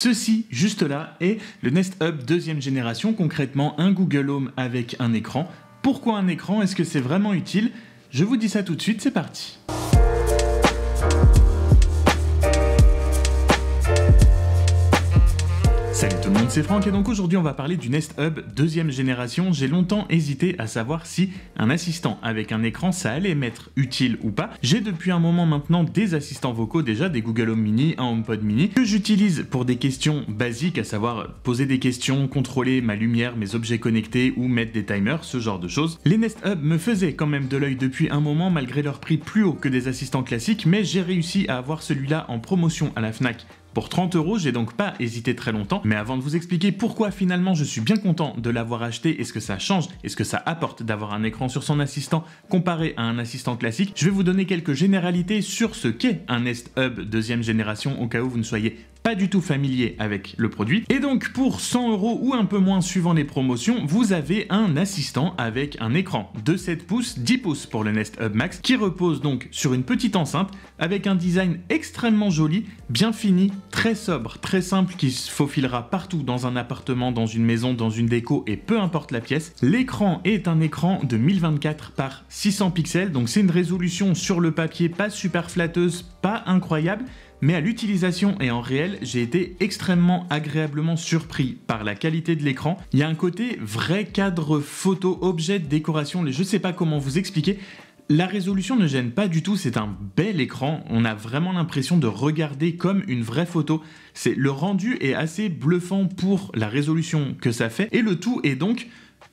Ceci, juste là, est le Nest Hub deuxième génération, concrètement un Google Home avec un écran. Pourquoi un écran Est-ce que c'est vraiment utile Je vous dis ça tout de suite, c'est parti. Salut tout le monde, c'est Franck et donc aujourd'hui on va parler du Nest Hub deuxième génération. J'ai longtemps hésité à savoir si un assistant avec un écran ça allait m'être utile ou pas. J'ai depuis un moment maintenant des assistants vocaux déjà, des Google Home Mini, un HomePod Mini, que j'utilise pour des questions basiques, à savoir poser des questions, contrôler ma lumière, mes objets connectés ou mettre des timers, ce genre de choses. Les Nest Hub me faisaient quand même de l'œil depuis un moment malgré leur prix plus haut que des assistants classiques, mais j'ai réussi à avoir celui-là en promotion à la FNAC pour 30 euros, j'ai donc pas hésité très longtemps, mais avant de vous expliquer pourquoi finalement je suis bien content de l'avoir acheté et ce que ça change et ce que ça apporte d'avoir un écran sur son assistant comparé à un assistant classique, je vais vous donner quelques généralités sur ce qu'est un Nest Hub deuxième génération au cas où vous ne soyez pas du tout familier avec le produit. Et donc pour 100 euros ou un peu moins suivant les promotions, vous avez un assistant avec un écran de 7 pouces, 10 pouces pour le Nest Hub Max, qui repose donc sur une petite enceinte avec un design extrêmement joli, bien fini, très sobre, très simple, qui se faufilera partout dans un appartement, dans une maison, dans une déco et peu importe la pièce. L'écran est un écran de 1024 par 600 pixels, donc c'est une résolution sur le papier pas super flatteuse, pas incroyable, mais à l'utilisation et en réel, j'ai été extrêmement agréablement surpris par la qualité de l'écran. Il y a un côté vrai cadre photo, objet, décoration, je ne sais pas comment vous expliquer, la résolution ne gêne pas du tout, c'est un bel écran, on a vraiment l'impression de regarder comme une vraie photo. C'est le rendu est assez bluffant pour la résolution que ça fait et le tout est donc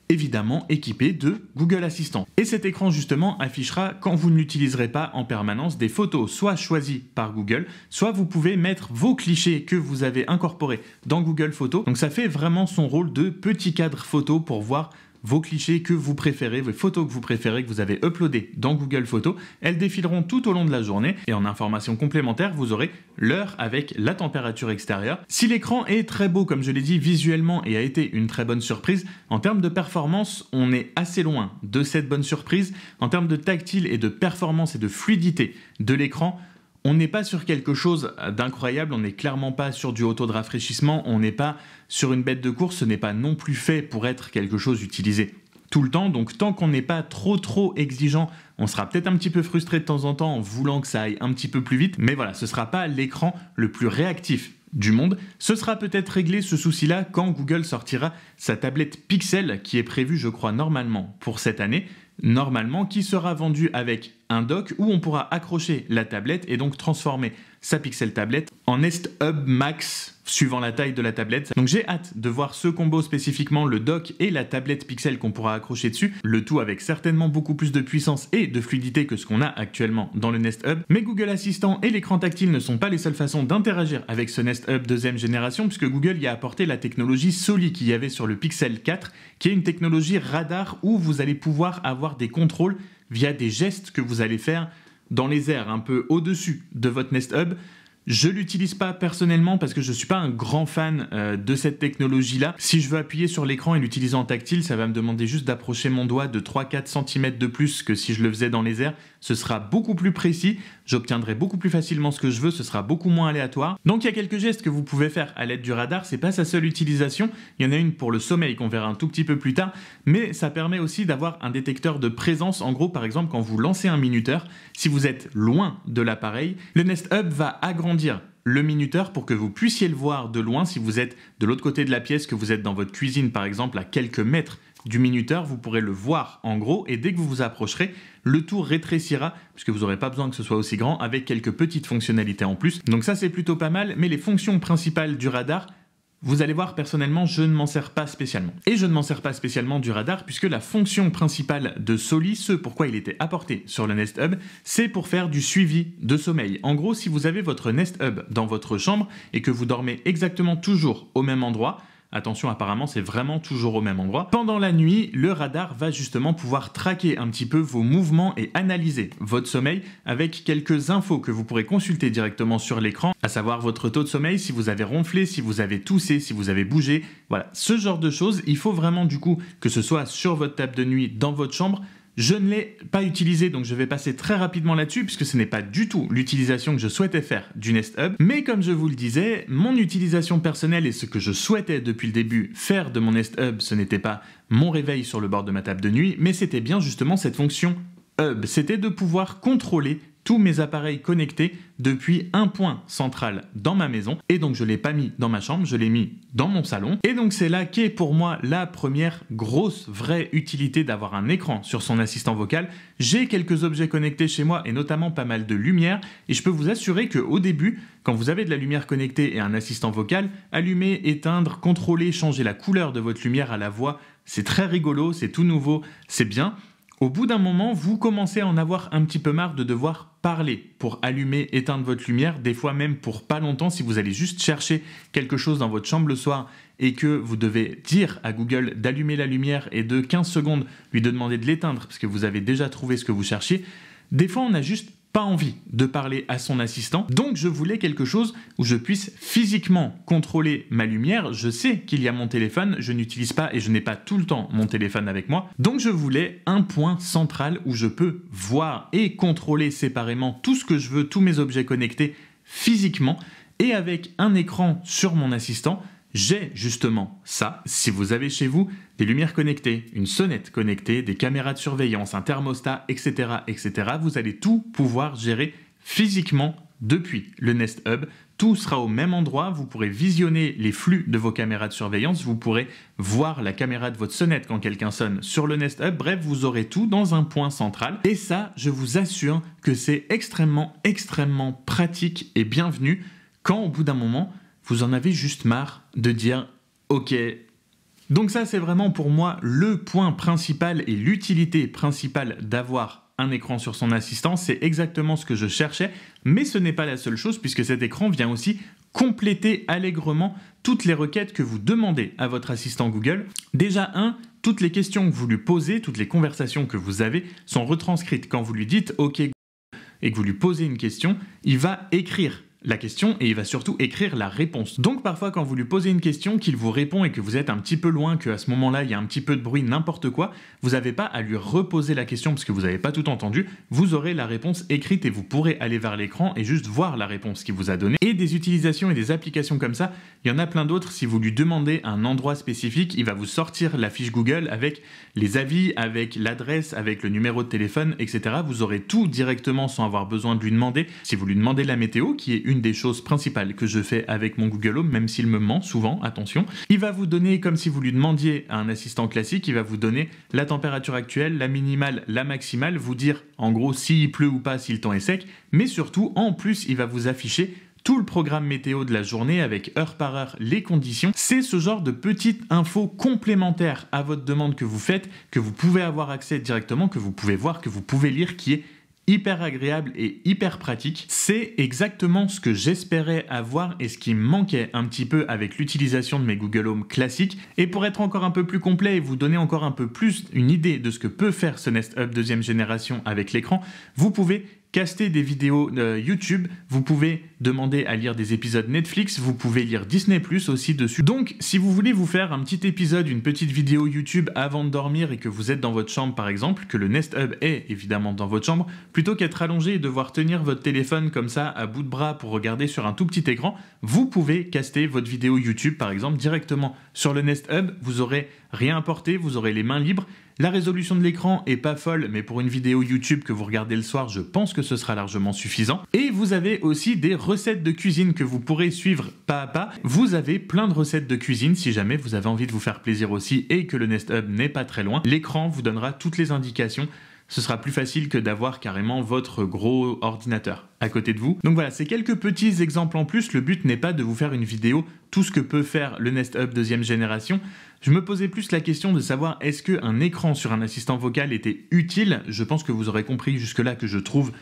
évidemment équipé de Google Assistant. Et cet écran justement affichera quand vous ne l'utiliserez pas en permanence des photos soit choisies par Google, soit vous pouvez mettre vos clichés que vous avez incorporés dans Google Photos. Donc ça fait vraiment son rôle de petit cadre photo pour voir vos clichés que vous préférez, vos photos que vous préférez, que vous avez uploadées dans Google Photos. Elles défileront tout au long de la journée et en information complémentaire, vous aurez l'heure avec la température extérieure. Si l'écran est très beau, comme je l'ai dit visuellement, et a été une très bonne surprise, en termes de performance, on est assez loin de cette bonne surprise. En termes de tactile et de performance et de fluidité de l'écran, on n'est pas sur quelque chose d'incroyable, on n'est clairement pas sur du haut taux de rafraîchissement, on n'est pas sur une bête de course, ce n'est pas non plus fait pour être quelque chose utilisé tout le temps. Donc tant qu'on n'est pas trop trop exigeant, on sera peut-être un petit peu frustré de temps en temps en voulant que ça aille un petit peu plus vite. Mais voilà, ce ne sera pas l'écran le plus réactif du monde. Ce sera peut-être réglé ce souci-là quand Google sortira sa tablette Pixel qui est prévue, je crois, normalement pour cette année. Normalement, qui sera vendue avec un dock où on pourra accrocher la tablette et donc transformer sa Pixel tablette en Nest Hub Max suivant la taille de la tablette. Donc j'ai hâte de voir ce combo spécifiquement, le dock et la tablette Pixel qu'on pourra accrocher dessus, le tout avec certainement beaucoup plus de puissance et de fluidité que ce qu'on a actuellement dans le Nest Hub. Mais Google Assistant et l'écran tactile ne sont pas les seules façons d'interagir avec ce Nest Hub deuxième génération puisque Google y a apporté la technologie Soli qu'il y avait sur le Pixel 4, qui est une technologie radar où vous allez pouvoir avoir des contrôles via des gestes que vous allez faire dans les airs, un peu au-dessus de votre Nest Hub. Je l'utilise pas personnellement parce que je ne suis pas un grand fan euh, de cette technologie là. Si je veux appuyer sur l'écran et l'utiliser en tactile, ça va me demander juste d'approcher mon doigt de 3-4 cm de plus que si je le faisais dans les airs ce sera beaucoup plus précis, j'obtiendrai beaucoup plus facilement ce que je veux, ce sera beaucoup moins aléatoire. Donc il y a quelques gestes que vous pouvez faire à l'aide du radar, c'est pas sa seule utilisation, il y en a une pour le sommeil qu'on verra un tout petit peu plus tard, mais ça permet aussi d'avoir un détecteur de présence, en gros par exemple quand vous lancez un minuteur, si vous êtes loin de l'appareil, le Nest Hub va agrandir le minuteur pour que vous puissiez le voir de loin si vous êtes de l'autre côté de la pièce, que vous êtes dans votre cuisine par exemple à quelques mètres du minuteur, vous pourrez le voir en gros, et dès que vous vous approcherez, le tout rétrécira, puisque vous n'aurez pas besoin que ce soit aussi grand, avec quelques petites fonctionnalités en plus. Donc ça c'est plutôt pas mal, mais les fonctions principales du radar, vous allez voir personnellement, je ne m'en sers pas spécialement. Et je ne m'en sers pas spécialement du radar, puisque la fonction principale de Soli, ce pourquoi il était apporté sur le Nest Hub, c'est pour faire du suivi de sommeil. En gros, si vous avez votre Nest Hub dans votre chambre et que vous dormez exactement toujours au même endroit, Attention, apparemment, c'est vraiment toujours au même endroit. Pendant la nuit, le radar va justement pouvoir traquer un petit peu vos mouvements et analyser votre sommeil avec quelques infos que vous pourrez consulter directement sur l'écran, à savoir votre taux de sommeil, si vous avez ronflé, si vous avez toussé, si vous avez bougé. Voilà, ce genre de choses, il faut vraiment du coup que ce soit sur votre table de nuit, dans votre chambre, je ne l'ai pas utilisé, donc je vais passer très rapidement là-dessus, puisque ce n'est pas du tout l'utilisation que je souhaitais faire du Nest Hub. Mais comme je vous le disais, mon utilisation personnelle et ce que je souhaitais depuis le début faire de mon Nest Hub, ce n'était pas mon réveil sur le bord de ma table de nuit, mais c'était bien justement cette fonction Hub. C'était de pouvoir contrôler tous mes appareils connectés depuis un point central dans ma maison. Et donc je l'ai pas mis dans ma chambre, je l'ai mis dans mon salon. Et donc c'est là qu'est pour moi la première grosse vraie utilité d'avoir un écran sur son assistant vocal. J'ai quelques objets connectés chez moi et notamment pas mal de lumière. Et je peux vous assurer que au début, quand vous avez de la lumière connectée et un assistant vocal, allumer, éteindre, contrôler, changer la couleur de votre lumière à la voix, c'est très rigolo, c'est tout nouveau, c'est bien. Au bout d'un moment, vous commencez à en avoir un petit peu marre de devoir parler pour allumer, éteindre votre lumière, des fois même pour pas longtemps si vous allez juste chercher quelque chose dans votre chambre le soir et que vous devez dire à Google d'allumer la lumière et de 15 secondes lui demander de l'éteindre parce que vous avez déjà trouvé ce que vous cherchiez. Des fois, on a juste pas envie de parler à son assistant, donc je voulais quelque chose où je puisse physiquement contrôler ma lumière. Je sais qu'il y a mon téléphone, je n'utilise pas et je n'ai pas tout le temps mon téléphone avec moi, donc je voulais un point central où je peux voir et contrôler séparément tout ce que je veux, tous mes objets connectés physiquement et avec un écran sur mon assistant j'ai justement ça, si vous avez chez vous des lumières connectées, une sonnette connectée, des caméras de surveillance, un thermostat, etc., etc., vous allez tout pouvoir gérer physiquement depuis le Nest Hub. Tout sera au même endroit, vous pourrez visionner les flux de vos caméras de surveillance, vous pourrez voir la caméra de votre sonnette quand quelqu'un sonne sur le Nest Hub, bref, vous aurez tout dans un point central. Et ça, je vous assure que c'est extrêmement, extrêmement pratique et bienvenu quand au bout d'un moment, vous en avez juste marre de dire OK. Donc ça, c'est vraiment pour moi le point principal et l'utilité principale d'avoir un écran sur son assistant, c'est exactement ce que je cherchais, mais ce n'est pas la seule chose puisque cet écran vient aussi compléter allègrement toutes les requêtes que vous demandez à votre assistant Google. Déjà un, toutes les questions que vous lui posez, toutes les conversations que vous avez sont retranscrites. Quand vous lui dites OK et que vous lui posez une question, il va écrire la question et il va surtout écrire la réponse. Donc parfois quand vous lui posez une question, qu'il vous répond et que vous êtes un petit peu loin, que à ce moment-là il y a un petit peu de bruit, n'importe quoi, vous n'avez pas à lui reposer la question parce que vous n'avez pas tout entendu, vous aurez la réponse écrite et vous pourrez aller vers l'écran et juste voir la réponse qu'il vous a donnée. Et des utilisations et des applications comme ça, il y en a plein d'autres. Si vous lui demandez un endroit spécifique, il va vous sortir la fiche Google avec les avis, avec l'adresse, avec le numéro de téléphone, etc. Vous aurez tout directement sans avoir besoin de lui demander. Si vous lui demandez la météo, qui est une des choses principales que je fais avec mon Google Home, même s'il me ment souvent, attention. Il va vous donner, comme si vous lui demandiez à un assistant classique, il va vous donner la température actuelle, la minimale, la maximale, vous dire en gros s'il pleut ou pas, si le temps est sec, mais surtout, en plus, il va vous afficher tout le programme météo de la journée avec heure par heure les conditions. C'est ce genre de petite info complémentaire à votre demande que vous faites, que vous pouvez avoir accès directement, que vous pouvez voir, que vous pouvez lire, qui est hyper agréable et hyper pratique. C'est exactement ce que j'espérais avoir et ce qui me manquait un petit peu avec l'utilisation de mes Google Home classiques. Et pour être encore un peu plus complet et vous donner encore un peu plus une idée de ce que peut faire ce Nest Hub deuxième génération avec l'écran, vous pouvez caster des vidéos euh, YouTube, vous pouvez demander à lire des épisodes Netflix, vous pouvez lire Disney Plus aussi dessus. Donc, si vous voulez vous faire un petit épisode, une petite vidéo YouTube avant de dormir et que vous êtes dans votre chambre par exemple, que le Nest Hub est évidemment dans votre chambre, plutôt qu'être allongé et devoir tenir votre téléphone comme ça à bout de bras pour regarder sur un tout petit écran, vous pouvez caster votre vidéo YouTube par exemple directement sur le Nest Hub, vous aurez rien porter, vous aurez les mains libres la résolution de l'écran est pas folle, mais pour une vidéo YouTube que vous regardez le soir, je pense que ce sera largement suffisant. Et vous avez aussi des recettes de cuisine que vous pourrez suivre pas à pas. Vous avez plein de recettes de cuisine si jamais vous avez envie de vous faire plaisir aussi et que le Nest Hub n'est pas très loin. L'écran vous donnera toutes les indications. Ce sera plus facile que d'avoir carrément votre gros ordinateur à côté de vous. Donc voilà, c'est quelques petits exemples en plus. Le but n'est pas de vous faire une vidéo tout ce que peut faire le Nest Hub deuxième génération. Je me posais plus la question de savoir est-ce qu'un écran sur un assistant vocal était utile. Je pense que vous aurez compris jusque-là que je trouve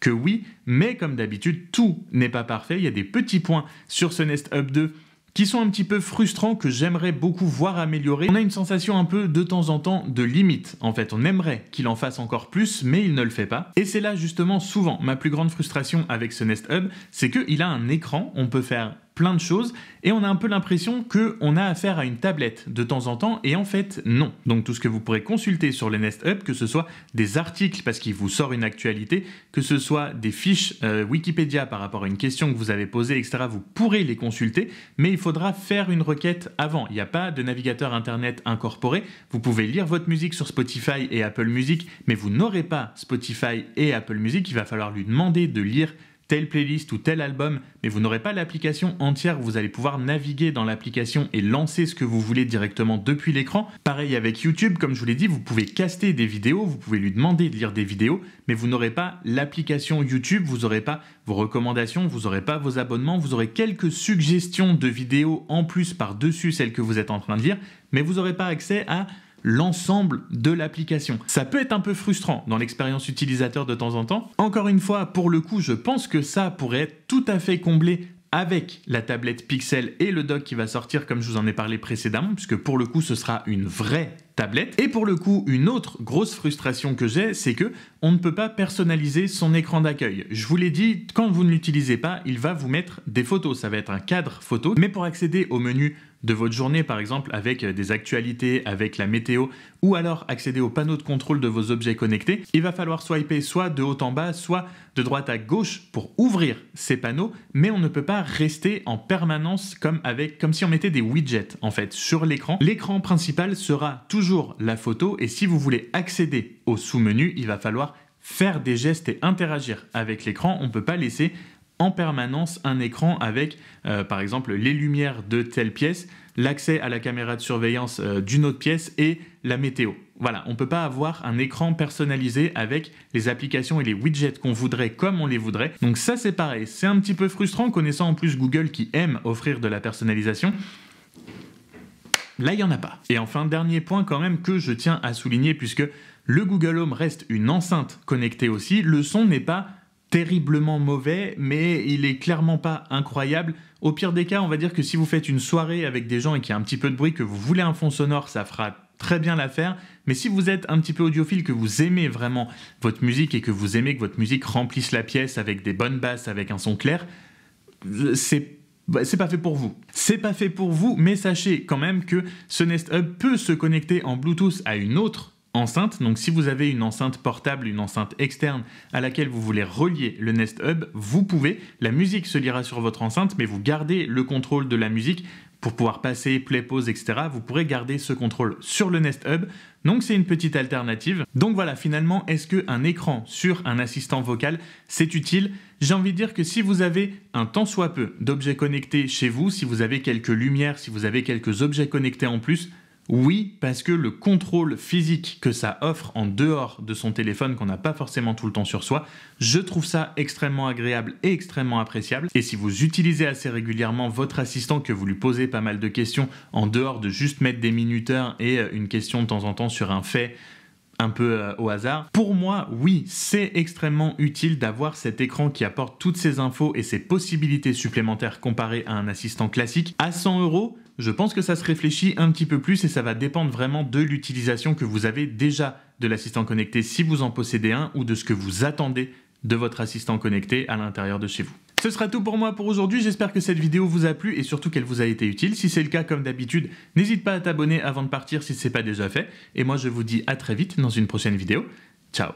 que oui, mais comme d'habitude, tout n'est pas parfait. Il y a des petits points sur ce Nest Hub 2 qui sont un petit peu frustrants, que j'aimerais beaucoup voir améliorer. On a une sensation un peu de temps en temps de limite, en fait. On aimerait qu'il en fasse encore plus, mais il ne le fait pas. Et c'est là justement souvent ma plus grande frustration avec ce Nest Hub, c'est qu'il a un écran, on peut faire plein de choses, et on a un peu l'impression qu'on a affaire à une tablette de temps en temps, et en fait non. Donc tout ce que vous pourrez consulter sur les Nest Hub, que ce soit des articles parce qu'il vous sort une actualité, que ce soit des fiches euh, Wikipédia par rapport à une question que vous avez posée, etc., vous pourrez les consulter, mais il faudra faire une requête avant. Il n'y a pas de navigateur Internet incorporé, vous pouvez lire votre musique sur Spotify et Apple Music, mais vous n'aurez pas Spotify et Apple Music, il va falloir lui demander de lire telle playlist ou tel album, mais vous n'aurez pas l'application entière, vous allez pouvoir naviguer dans l'application et lancer ce que vous voulez directement depuis l'écran. Pareil avec YouTube, comme je vous l'ai dit, vous pouvez caster des vidéos, vous pouvez lui demander de lire des vidéos, mais vous n'aurez pas l'application YouTube, vous n'aurez pas vos recommandations, vous n'aurez pas vos abonnements, vous aurez quelques suggestions de vidéos en plus par-dessus celles que vous êtes en train de lire, mais vous n'aurez pas accès à l'ensemble de l'application. Ça peut être un peu frustrant dans l'expérience utilisateur de temps en temps. Encore une fois, pour le coup, je pense que ça pourrait être tout à fait comblé avec la tablette Pixel et le dock qui va sortir comme je vous en ai parlé précédemment, puisque pour le coup ce sera une vraie tablette. Et pour le coup, une autre grosse frustration que j'ai, c'est que on ne peut pas personnaliser son écran d'accueil. Je vous l'ai dit, quand vous ne l'utilisez pas, il va vous mettre des photos. Ça va être un cadre photo. Mais pour accéder au menu de votre journée, par exemple, avec euh, des actualités, avec la météo, ou alors accéder au panneaux de contrôle de vos objets connectés, il va falloir swiper soit de haut en bas, soit de droite à gauche pour ouvrir ces panneaux, mais on ne peut pas rester en permanence comme, avec, comme si on mettait des widgets en fait sur l'écran. L'écran principal sera toujours la photo et si vous voulez accéder au sous-menu, il va falloir faire des gestes et interagir avec l'écran. On ne peut pas laisser en permanence un écran avec, euh, par exemple, les lumières de telle pièce, l'accès à la caméra de surveillance euh, d'une autre pièce et la météo. Voilà, on ne peut pas avoir un écran personnalisé avec les applications et les widgets qu'on voudrait comme on les voudrait. Donc ça c'est pareil, c'est un petit peu frustrant connaissant en plus Google qui aime offrir de la personnalisation. Là, il n'y en a pas. Et enfin, dernier point quand même que je tiens à souligner puisque le Google Home reste une enceinte connectée aussi, le son n'est pas terriblement mauvais, mais il est clairement pas incroyable. Au pire des cas, on va dire que si vous faites une soirée avec des gens et qu'il y a un petit peu de bruit, que vous voulez un fond sonore, ça fera très bien l'affaire. Mais si vous êtes un petit peu audiophile, que vous aimez vraiment votre musique et que vous aimez que votre musique remplisse la pièce avec des bonnes basses, avec un son clair, c'est bah, c'est pas fait pour vous. C'est pas fait pour vous, mais sachez quand même que ce Nest Hub peut se connecter en Bluetooth à une autre enceinte. Donc si vous avez une enceinte portable, une enceinte externe à laquelle vous voulez relier le Nest Hub, vous pouvez. La musique se lira sur votre enceinte, mais vous gardez le contrôle de la musique pour pouvoir passer, play, pause, etc. Vous pourrez garder ce contrôle sur le Nest Hub. Donc c'est une petite alternative. Donc voilà, finalement, est-ce qu'un écran sur un assistant vocal, c'est utile J'ai envie de dire que si vous avez un tant soit peu d'objets connectés chez vous, si vous avez quelques lumières, si vous avez quelques objets connectés en plus, oui, parce que le contrôle physique que ça offre en dehors de son téléphone qu'on n'a pas forcément tout le temps sur soi, je trouve ça extrêmement agréable et extrêmement appréciable. Et si vous utilisez assez régulièrement votre assistant, que vous lui posez pas mal de questions en dehors de juste mettre des minuteurs et euh, une question de temps en temps sur un fait, un peu euh, au hasard. Pour moi, oui, c'est extrêmement utile d'avoir cet écran qui apporte toutes ces infos et ces possibilités supplémentaires comparé à un assistant classique. À 100 euros, je pense que ça se réfléchit un petit peu plus et ça va dépendre vraiment de l'utilisation que vous avez déjà de l'assistant connecté si vous en possédez un ou de ce que vous attendez de votre assistant connecté à l'intérieur de chez vous. Ce sera tout pour moi pour aujourd'hui, j'espère que cette vidéo vous a plu et surtout qu'elle vous a été utile. Si c'est le cas, comme d'habitude, n'hésite pas à t'abonner avant de partir si ce n'est pas déjà fait. Et moi, je vous dis à très vite dans une prochaine vidéo. Ciao